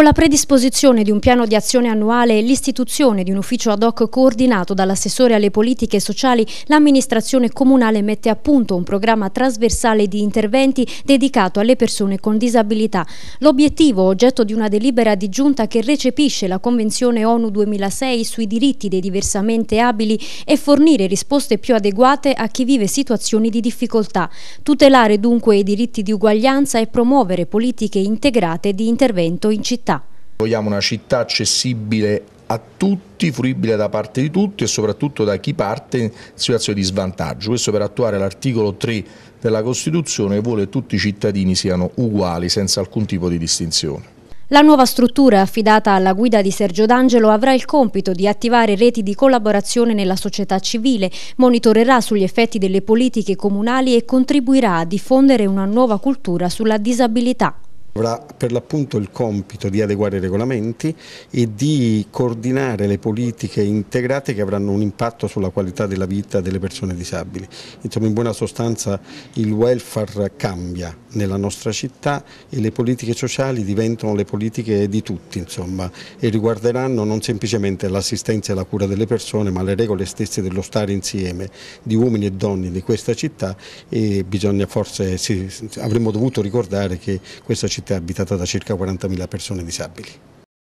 Con la predisposizione di un piano di azione annuale e l'istituzione di un ufficio ad hoc coordinato dall'assessore alle politiche sociali, l'amministrazione comunale mette a punto un programma trasversale di interventi dedicato alle persone con disabilità. L'obiettivo, oggetto di una delibera di giunta che recepisce la Convenzione ONU 2006 sui diritti dei diversamente abili, è fornire risposte più adeguate a chi vive situazioni di difficoltà, tutelare dunque i diritti di uguaglianza e promuovere politiche integrate di intervento in città. Vogliamo una città accessibile a tutti, fruibile da parte di tutti e soprattutto da chi parte in situazione di svantaggio. Questo per attuare l'articolo 3 della Costituzione che vuole che tutti i cittadini siano uguali senza alcun tipo di distinzione. La nuova struttura affidata alla guida di Sergio D'Angelo avrà il compito di attivare reti di collaborazione nella società civile, monitorerà sugli effetti delle politiche comunali e contribuirà a diffondere una nuova cultura sulla disabilità avrà per l'appunto il compito di adeguare i regolamenti e di coordinare le politiche integrate che avranno un impatto sulla qualità della vita delle persone disabili. Insomma, in buona sostanza il welfare cambia nella nostra città e le politiche sociali diventano le politiche di tutti insomma, e riguarderanno non semplicemente l'assistenza e la cura delle persone ma le regole stesse dello stare insieme di uomini e donne di questa città e bisogna forse, sì, avremmo dovuto ricordare che questa città abitata da circa 40.000 persone disabili.